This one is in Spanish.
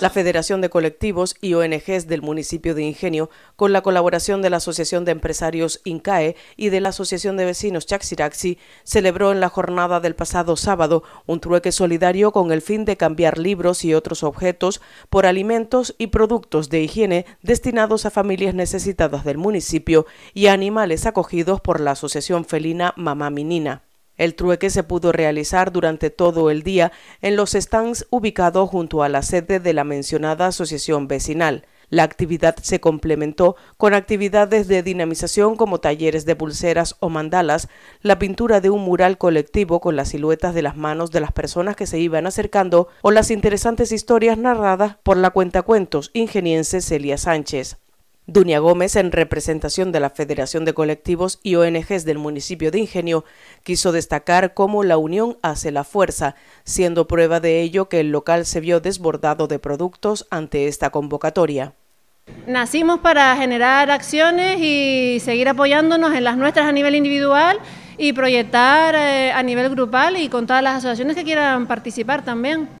La Federación de Colectivos y ONGs del municipio de Ingenio, con la colaboración de la Asociación de Empresarios INCAE y de la Asociación de Vecinos Chaxiraxi, celebró en la jornada del pasado sábado un trueque solidario con el fin de cambiar libros y otros objetos por alimentos y productos de higiene destinados a familias necesitadas del municipio y animales acogidos por la Asociación Felina Mamá Minina. El trueque se pudo realizar durante todo el día en los stands ubicados junto a la sede de la mencionada asociación vecinal. La actividad se complementó con actividades de dinamización como talleres de pulseras o mandalas, la pintura de un mural colectivo con las siluetas de las manos de las personas que se iban acercando o las interesantes historias narradas por la cuentacuentos ingeniense Celia Sánchez. Dunia Gómez, en representación de la Federación de Colectivos y ONGs del municipio de Ingenio, quiso destacar cómo la unión hace la fuerza, siendo prueba de ello que el local se vio desbordado de productos ante esta convocatoria. Nacimos para generar acciones y seguir apoyándonos en las nuestras a nivel individual y proyectar eh, a nivel grupal y con todas las asociaciones que quieran participar también.